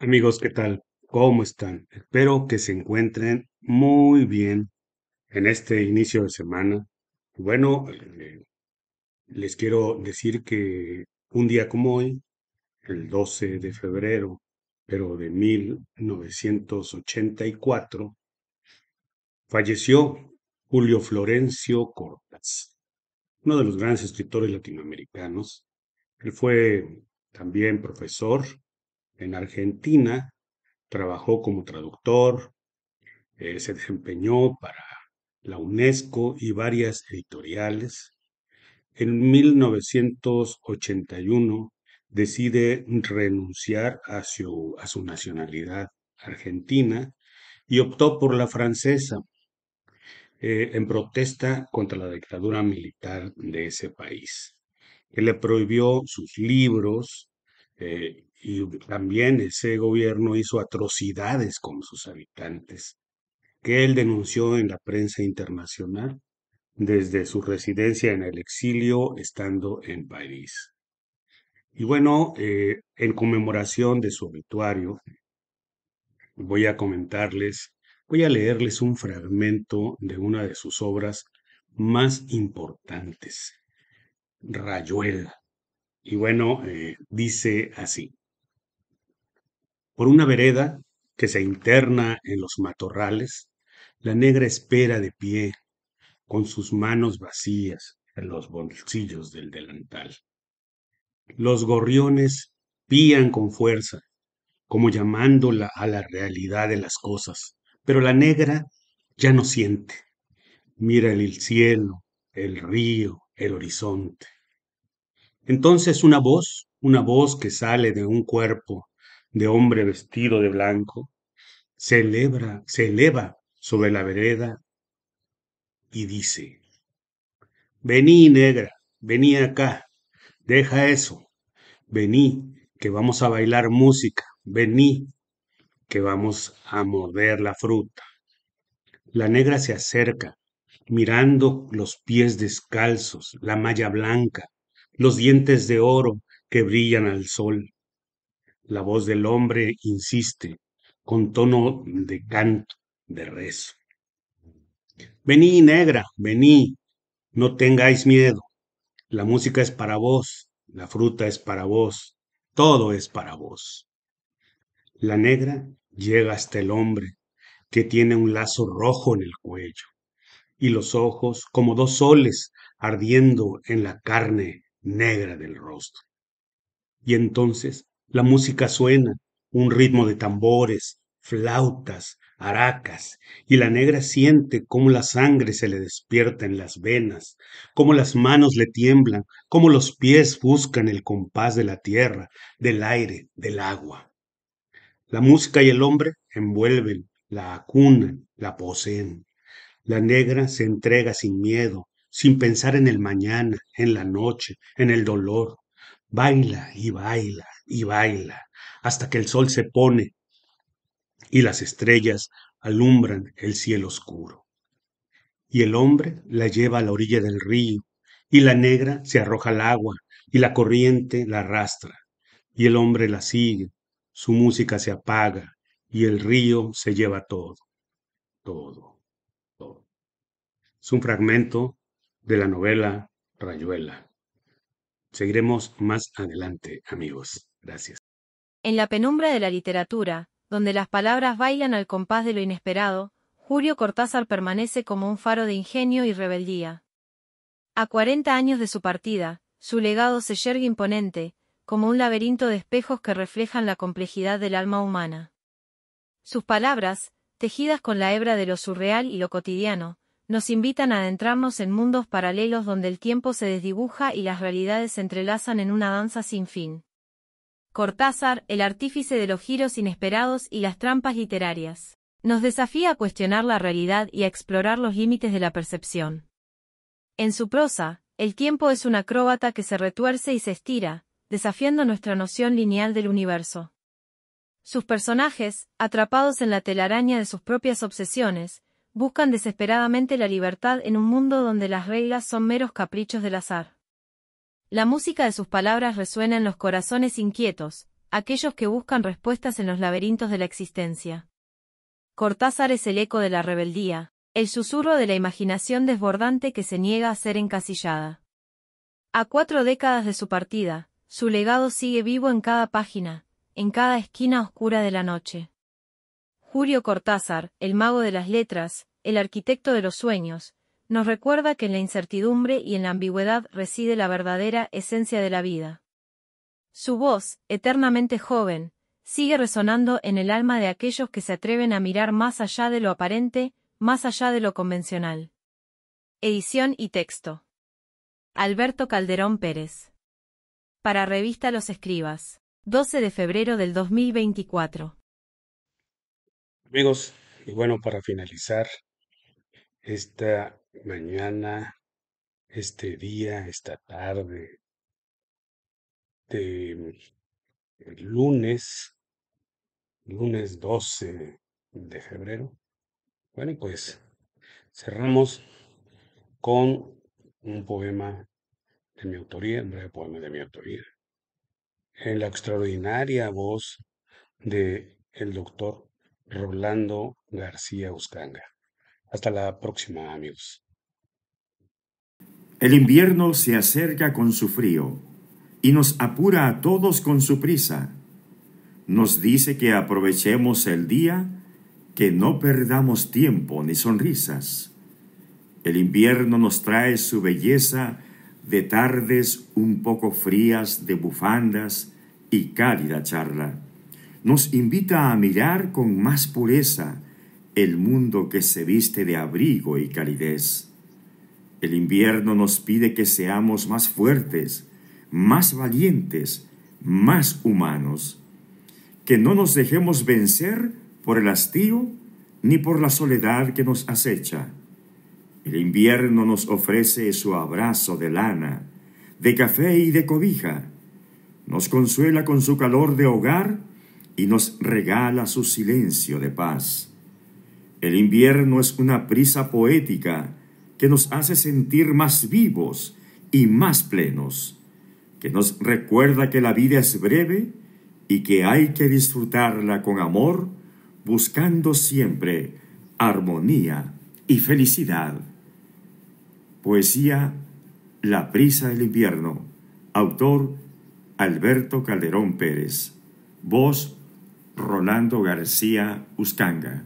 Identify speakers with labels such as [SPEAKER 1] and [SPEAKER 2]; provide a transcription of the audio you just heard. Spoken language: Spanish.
[SPEAKER 1] Amigos, ¿qué tal? ¿Cómo están? Espero que se encuentren muy bien en este inicio de semana. Bueno, eh, les quiero decir que un día como hoy, el 12 de febrero, pero de 1984, falleció Julio Florencio Cortés, uno de los grandes escritores latinoamericanos. Él fue también profesor en Argentina, trabajó como traductor, eh, se desempeñó para la UNESCO y varias editoriales. En 1981 decide renunciar a su, nacionalidad argentina y optó por la francesa eh, en protesta contra la dictadura militar de ese país, que le prohibió sus libros eh, y también ese gobierno hizo atrocidades con sus habitantes, que él denunció en la prensa internacional desde su residencia en el exilio, estando en París. Y bueno, eh, en conmemoración de su obituario, voy a comentarles, voy a leerles un fragmento de una de sus obras más importantes, Rayuela. Y bueno, eh, dice así. Por una vereda que se interna en los matorrales, la negra espera de pie, con sus manos vacías en los bolsillos del delantal. Los gorriones pían con fuerza, como llamándola a la realidad de las cosas, pero la negra ya no siente. Mira el cielo, el río, el horizonte. Entonces una voz, una voz que sale de un cuerpo de hombre vestido de blanco, se eleva, se eleva sobre la vereda y dice, vení negra, vení acá, deja eso, vení, que vamos a bailar música, vení, que vamos a morder la fruta. La negra se acerca, mirando los pies descalzos, la malla blanca, los dientes de oro que brillan al sol la voz del hombre insiste, con tono de canto, de rezo. Vení, negra, vení, no tengáis miedo. La música es para vos, la fruta es para vos, todo es para vos. La negra llega hasta el hombre, que tiene un lazo rojo en el cuello, y los ojos como dos soles ardiendo en la carne negra del rostro. Y entonces la música suena, un ritmo de tambores, flautas, aracas, y la negra siente cómo la sangre se le despierta en las venas, cómo las manos le tiemblan, cómo los pies buscan el compás de la tierra, del aire, del agua. La música y el hombre envuelven, la acunan, la poseen. La negra se entrega sin miedo, sin pensar en el mañana, en la noche, en el dolor baila y baila y baila hasta que el sol se pone y las estrellas alumbran el cielo oscuro. Y el hombre la lleva a la orilla del río, y la negra se arroja al agua, y la corriente la arrastra, y el hombre la sigue, su música se apaga, y el río se lleva todo, todo, todo. Es un fragmento de la novela Rayuela. Seguiremos más adelante, amigos. Gracias.
[SPEAKER 2] En la penumbra de la literatura, donde las palabras bailan al compás de lo inesperado, Julio Cortázar permanece como un faro de ingenio y rebeldía. A 40 años de su partida, su legado se yergue imponente, como un laberinto de espejos que reflejan la complejidad del alma humana. Sus palabras, tejidas con la hebra de lo surreal y lo cotidiano, nos invitan a adentrarnos en mundos paralelos donde el tiempo se desdibuja y las realidades se entrelazan en una danza sin fin. Cortázar, el artífice de los giros inesperados y las trampas literarias, nos desafía a cuestionar la realidad y a explorar los límites de la percepción. En su prosa, el tiempo es un acróbata que se retuerce y se estira, desafiando nuestra noción lineal del universo. Sus personajes, atrapados en la telaraña de sus propias obsesiones, buscan desesperadamente la libertad en un mundo donde las reglas son meros caprichos del azar. La música de sus palabras resuena en los corazones inquietos, aquellos que buscan respuestas en los laberintos de la existencia. Cortázar es el eco de la rebeldía, el susurro de la imaginación desbordante que se niega a ser encasillada. A cuatro décadas de su partida, su legado sigue vivo en cada página, en cada esquina oscura de la noche. Julio Cortázar, el mago de las letras, el arquitecto de los sueños, nos recuerda que en la incertidumbre y en la ambigüedad reside la verdadera esencia de la vida. Su voz, eternamente joven, sigue resonando en el alma de aquellos que se atreven a mirar más allá de lo aparente, más allá de lo convencional. Edición y texto. Alberto Calderón Pérez. Para Revista Los Escribas. 12 de febrero del 2024.
[SPEAKER 1] Amigos, y bueno, para finalizar, esta mañana, este día, esta tarde de el eh, lunes, lunes 12 de febrero. Bueno, pues cerramos con un poema de mi autoría, un breve poema de mi autoría, en la extraordinaria voz de el doctor Rolando
[SPEAKER 3] García Uscanga. Hasta la próxima, amigos. El invierno se acerca con su frío y nos apura a todos con su prisa. Nos dice que aprovechemos el día, que no perdamos tiempo ni sonrisas. El invierno nos trae su belleza de tardes un poco frías de bufandas y cálida charla. Nos invita a mirar con más pureza, el mundo que se viste de abrigo y calidez. El invierno nos pide que seamos más fuertes, más valientes, más humanos, que no nos dejemos vencer por el hastío ni por la soledad que nos acecha. El invierno nos ofrece su abrazo de lana, de café y de cobija. Nos consuela con su calor de hogar y nos regala su silencio de paz. El invierno es una prisa poética que nos hace sentir más vivos y más plenos, que nos recuerda que la vida es breve y que hay que disfrutarla con amor, buscando siempre armonía y felicidad. Poesía La prisa del invierno. Autor Alberto Calderón Pérez. Voz Rolando García Uscanga.